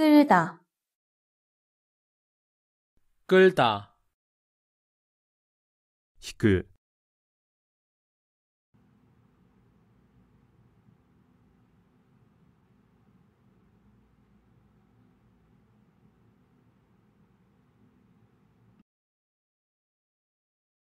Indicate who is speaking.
Speaker 1: 끌다
Speaker 2: 끌다 引く